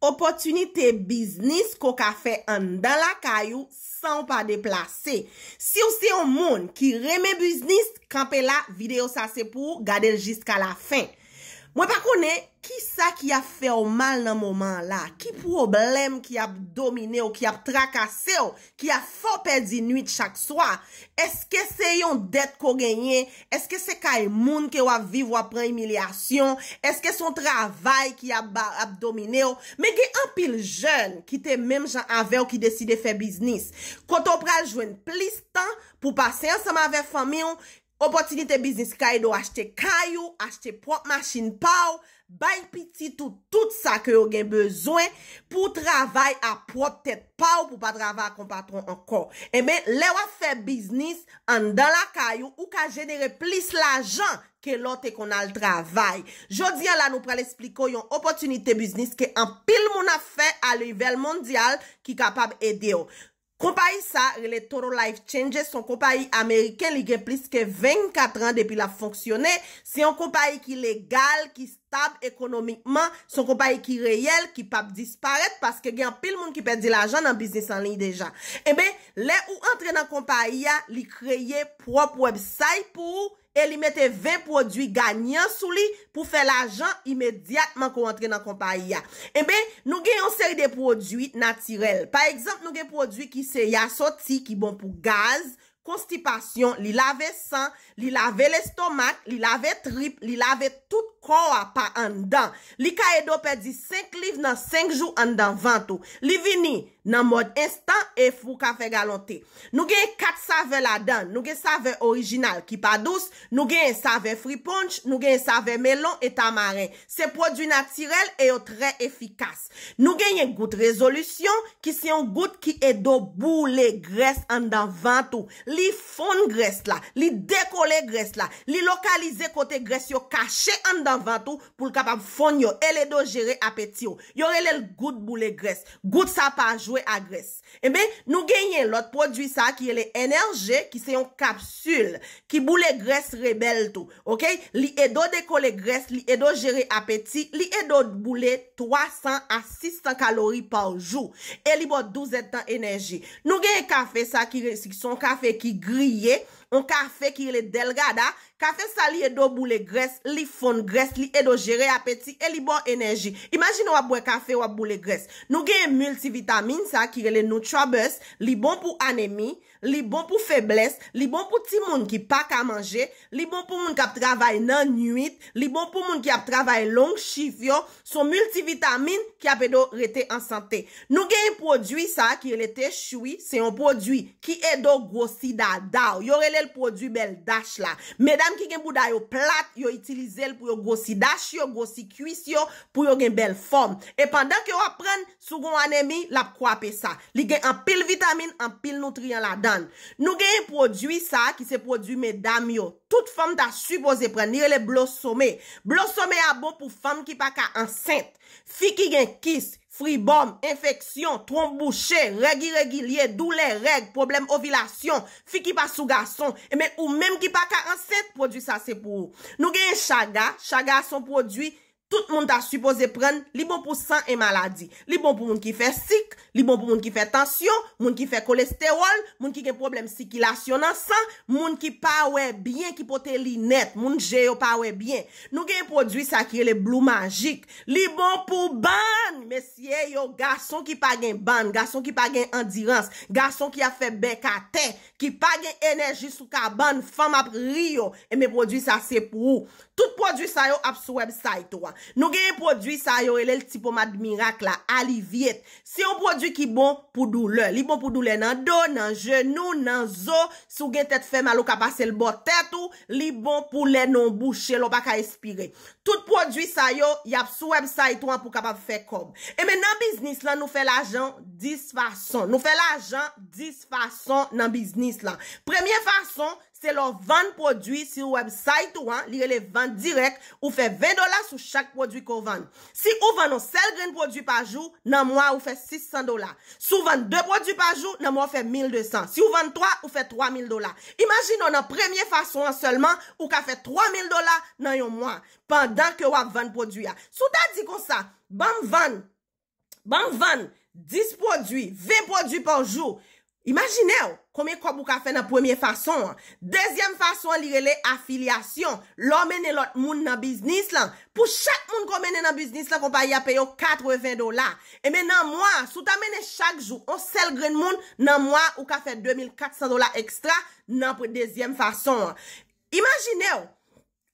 Opotunite biznis ko ka fe an dan la kayou san ou pa deplase. Si ou se yon moun ki reme biznis, kampe la video sa se pou gade jiska la fin. Mwen pa kone, ki sa ki a fe ou mal nan mouman la? Ki problem ki a domine ou ki a trakase ou? Ki a fopè di nuit chak swa? Eske se yon det ko genye? Eske se ka yon e moun ki wap viv wapren emilyasyon? Eske son travay ki a domine ou? Men gen apil jen, ki te menm jan ave ou ki deside fe biznis. Konton pral jwen plis tan pou pase yon seman ve fami ou, Opotunite biznis ka e nou achete kayou, achete prop machin pa ou, bay piti tout sa ke yo gen bezwen pou travay a prop te pa ou pou pa travay a kompatron ankon. Emen, le wafè biznis an dan la kayou ou ka jenere plis la jan ke lote kon al travay. Jodi an la nou pral espliko yon opotunite biznis ke an pil moun afè a level mondyal ki kapab ede yo. Kompayi sa, le Total Life Changes, son kompayi Ameriken li gen pliske 24 an depi la fonksyone, se yon kompayi ki legal, ki stab ekonomikman, son kompayi ki reyel, ki pap disparet, paske gen pil moun ki pet di la ajan nan biznis an li deja. Ebe, le ou entre nan kompayi ya, li kreye prop website pou ou? e li mette 20 prodwi ganyan sou li pou fe la jan imediatman kon rentre nan kompa ya. Ebe, eh nou gen yon seri de prodwi natirel. Par exemple, nou gen prodwi ki se ya soti ki bon pou gaz, konstipasyon, li lave san, li lave lestomak, li lave trip, li lave tout kwa pa an dan. Li ka e do pedi 5 liv nan 5 jou an dan vantou. Li vini nan mod instan e fwou ka fe galote. Nou genye 4 save la dan. Nou genye save orijinal ki pa douz. Nou genye save friponj. Nou genye save melon et tamaren. Se prodwi natirel e yo tre efikas. Nou genye gout rezolusyon ki se yon gout ki e do boule gres an dan vantou. Li fon gres la. Li dekole gres la. Li lokalize kote gres yo kache an dan Vantou pou l kapap fon yo E le eh do jere apetio Yore le l gout boule gres Gout sa pa jwe a gres Ebe nou genye lot prodwi sa ki ele enerje Ki se yon kapsul Ki boule gres rebel tou Li e do deko le gres Li e do jere apeti Li e do boule 300 a 600 kalori Par jou E li bot 12 etan enerji Nou genye kafe sa ki son kafe ki griye an kafe ki rele delgada, kafe sa li edo boule gres, li fon gres, li edo jere apeti, e li bon enerji. Imajino wap boule kafe, wap boule gres. Nou genye multivitamin sa ki rele nou trabes, li bon pou anemi, li bon pou febles, li bon pou ti moun ki pa ka manje, li bon pou moun ki ap travay nan nyuit, li bon pou moun ki ap travay long chifyo, son multivitamin ki ap edo rete ansante. Nou genye prodwi sa ki rele te choui, se yon prodwi ki edo gwo si da dao. Yo rele l produ bel dash la. Medam ki gen bouda yo plat, yo itilize l pou yo gosi dash yo, gosi kuis yo pou yo gen bel form. E pandan ki yo ap pren, sou goun anemi, la ap kwape sa. Li gen an pil vitamine, an pil nutriyan la dan. Nou gen yon produ sa ki se produ medam yo. Tout fom ta suboze pren, nire le blosome. Blosome a bon pou fom ki pa ka ansent. Fi ki gen kis, Fribom, infeksyon, trompe bouchè, regi-regi liè, doule, reg, problem ovilasyon, fi ki pa sou gason, e men ou menm ki pa ka ansèd prodwi sa se pou. Nou gen yon chaga, chaga son prodwi, Tout moun ta suppose pren li bon pou san en maladi. Li bon pou moun ki fe sik, li bon pou moun ki fe tensyon, moun ki fe kolesterol, moun ki gen problem sikilasyon nan san, moun ki pawe bien, ki pote linet, moun je yo pawe bien. Nou gen prodwi sa ki e le blou magik. Li bon pou ban, mesye yo, gason ki pa gen ban, gason ki pa gen endirans, gason ki a fe bekate, ki pa gen enerji sou ka ban, fam ap riyo, e men prodwi sa se pou ou. Tout prodwi sa yo ap sou website ou an. Nou gen yon prodwi sa yo, e lè l tipo mad mirak la, alivyet. Se yon prodwi ki bon, pou dou lè. Li bon pou dou lè nan do, nan genou, nan zo, sou gen tèt fèm alo kapase l bot tèt ou, li bon pou lè nan bouchè, lò baka espire. Tout prodwi sa yo, yap sou web sa itou an pou kapap fè kom. E men nan biznis la, nou fè l'ajan dis fason. Nou fè l'ajan dis fason nan biznis la. Premye fason, disfason. Se lor vande prodwi si ou website ou an, liye le vande direk, ou fe 20 dola sou chak prodwi ko vande. Si ou vande sel green prodwi pa jou, nan mwa ou fe 600 dola. Sou vande 2 prodwi pa jou, nan mwa ou fe 1200. Si ou vande 3, ou fe 3000 dola. Imagine ou nan premye fason an selman, ou ka fe 3000 dola nan yon mwa, pandan ke wak vande prodwi ya. Sou ta di kon sa, ban vande 10 prodwi, 20 prodwi pa jou. Imagine ou, komye kop ou ka fè nan pwemye fason. Dezyem fason li rele afilyasyon, lò menen lot moun nan biznis lan. Pw chak moun kon menen nan biznis lan, kompa ya peyo 40 dola. E men nan mwa, sou ta menen chak jou, on sel gren moun nan mwa ou ka fè 2400 dola ekstra nan pw dezyem fason. Imagine ou.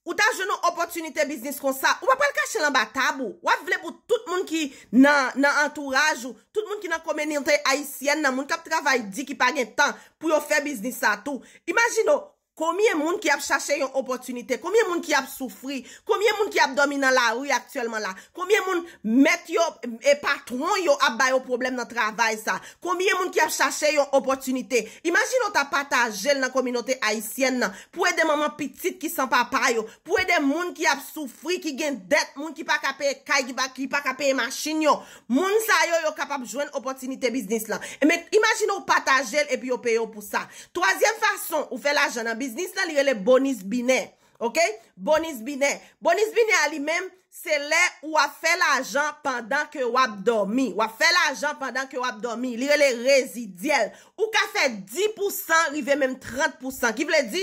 Ou ta jeno opotunite biznis kon sa. Ou wapal kache lan ba tabou. Wap vle pou tout moun ki nan entourajou. Tout moun ki nan komene yon te aisyen nan moun kap travay di ki pagyen tan. Pou yo fe biznis sa tou. Imagino. komye moun ki ap chache yon opotunite, komye moun ki ap soufri, komye moun ki ap domi nan la ouy aktuelman la, komye moun met yo, e patron yo ap bayo problem nan travay sa, komye moun ki ap chache yon opotunite, imagino ta patajel nan kominote haisyen nan, pou e de maman pitit ki san papay yo, pou e de moun ki ap soufri, ki gen det, moun ki pa kape e kaj, ki pa kape e masin yo, moun sa yo yo kapap jwen opotunite biznis la, imagino ou patajel, epi yo peyo pou sa, toazyen fason ou fe la janan bi, Biznis nan liye le bonus bine, ok? Bonus bine. Bonus bine a li menm, se le wafel ajan pandan ke wap domi. Wafel ajan pandan ke wap domi. Liye le rezidiyel. Ou ka fè 10%, rive menm 30%. Ki vle di?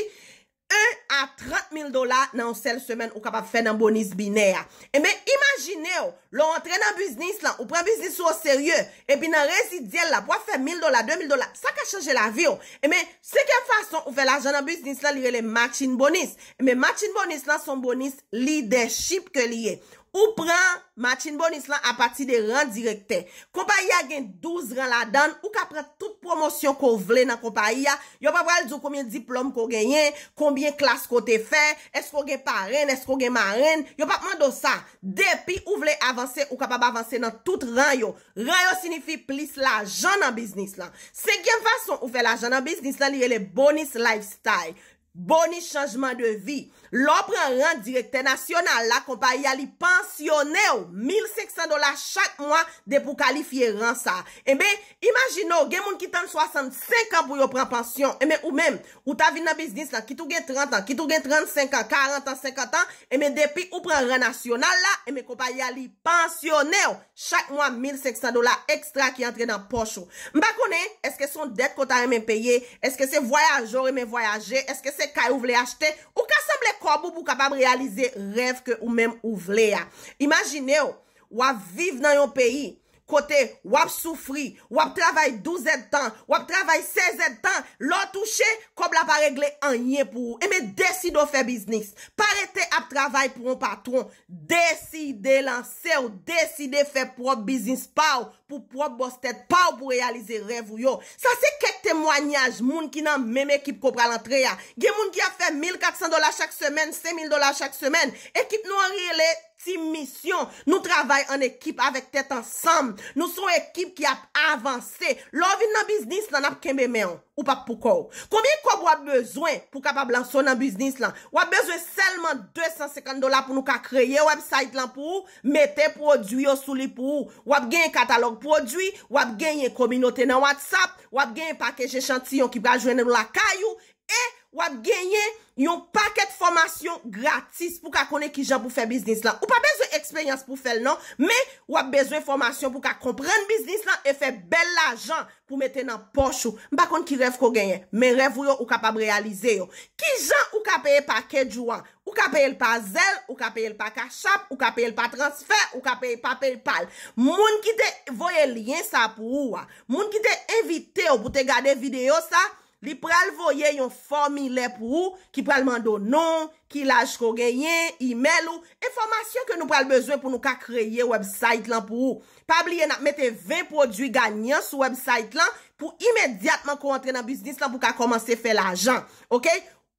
1 eh a 30 mil dola nan sel semen ou kapap fè nan bonus eh binè ya. Eme, imagine yo, lò rentren nan buznis lan, ou pren buznis yo seryè, epi nan rezidiyel la, pou a fè mil dola, 2 mil dola, sa ka chanje la vi yo. Eme, seke fason ou fè l'ajan nan buznis lan, liye le matching bonus. Eme, matching bonus lan son bonus leadership ke liye. Ou pran matin bonus lan apati de ran direkte. Kopa ya gen 12 ran la dan, ou ka pran tout promosyon ko vle nan kopa ya. Yo pa pran djou koumye diplom ko genyen, koumye klas ko te fe, esko gen paren, esko gen maren. Yo pa pran do sa, depi ou vle avanse ou ka pa avanse nan tout ran yo. Ran yo signifi plis la jan nan biznis lan. Se gen fason ou fe la jan nan biznis lan liye le bonus lifestyle. boni chanjman de vi. Lò pren ren direkte nasyonal la, kompa yali pensionel, 1,500 dola chak mwen de pou kalifiye ren sa. Eme, eh imajino, gen moun ki tan 65 an pou yo pren pension. Eme, eh ou men, ou ta vin nan biznis la, ki tou gen 30 an, ki tou gen 35 an, 40 an, 50 an, eme, depi ou pren ren nasyonal la, eme, eh kompa yali pensionel, chak mwen 1,500 dola ekstra ki entre nan pochou. Mba kone, eske son det kota eme peye? Eske se voyajor eme voyaje? Eske se ka ou vle achte ou ka seble kobou pou kapab realize rev ke ou men ou vle ya. Imagine yo wav viv nan yon peyi kote wap soufri, wap travay 12 etan, wap travay 16 etan, lor touche, kob la pa regle anye pou ou. Eme, desi do fe biznis. Parete ap travay pou ou patron, desi de lanse ou desi de fe prop biznis pa ou, pou prop bosted, pa ou pou realize revou yo. Sa se kek temwanyaj moun ki nan meme ekip ko pralantre ya. Ge moun ki a fe 1,400 dola chak semen, 5,000 dola chak semen, ekit nou a rile... ti misyon. Nou travay an ekip avek tet ansam. Nou son ekip ki ap avanse. Lovin nan biznis nan ap kenbe meyon. Ou pa pou kou. Koumien kou ap wap bezwen pou kapab lan son nan biznis lan? Wap bezwen selman 250 dola pou nou ka kreye. Wap site lan pou ou. Mete prodwi yo souli pou ou. Wap gen katalog prodwi. Wap gen yon kominote nan WhatsApp. Wap gen pakèj echantillon ki brajwen nan lakayou. E! wap genye yon paket formasyon gratis pou ka kone ki jan pou fe biznis lan. Ou pa bezwe ekspenyans pou fel nan, me wap bezwe formasyon pou ka kompren biznis lan e fe bel ajan pou mette nan pochou. Mbakon ki ref ko genye, men ref ou yo ou kapab realize yo. Ki jan ou ka peye paket jou an, ou ka peye lpa zel, ou ka peye lpa kachap, ou ka peye lpa transfer, ou ka peye lpa paypal. Moun ki te voye lyen sa pou ou an, moun ki te evite yo pou te gade video sa, Li pral voye yon formile pou ou, ki pral mando nou, ki laj kogueyen, e-mail ou, eformasyon ke nou pral bezwen pou nou ka kreye website lan pou ou. Pab liye nan mette 20 prodwi ganyan sou website lan, pou imediatman kon rentre nan biznis lan pou ka komanse fe l'ajan. Ok?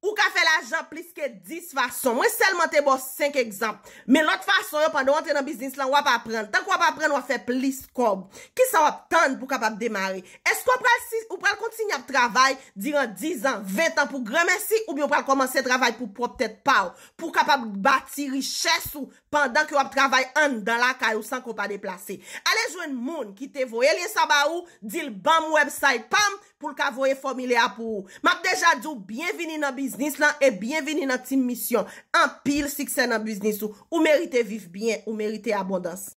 Ou ka fe la jan plis ke 10 fason. Mwen selman te bo 5 ekzamp. Men lot fason yo pandan wote nan biznis lan wap apren. Tan kwa wap apren wap fe plis kob. Ki sa wap tan pou kapap demare. Esko wap pral kontinye ap travay diran 10 an, 20 an pou grame si ou bi wap pral komanse travay pou potet pa ou. Pou kapap bati riches ou pandan ki wap travay an dan la kay ou san kwa wap deplase. Ale jwen moun ki te vo. Elie Sabahou, dil bam website pam pou lka vo e formilya pou ou. Map deja di ou, bienveni nan biznis. Nis lan e bienveni nan tim misyon An pil sikse nan biznis ou Ou merite viv bien, ou merite abondans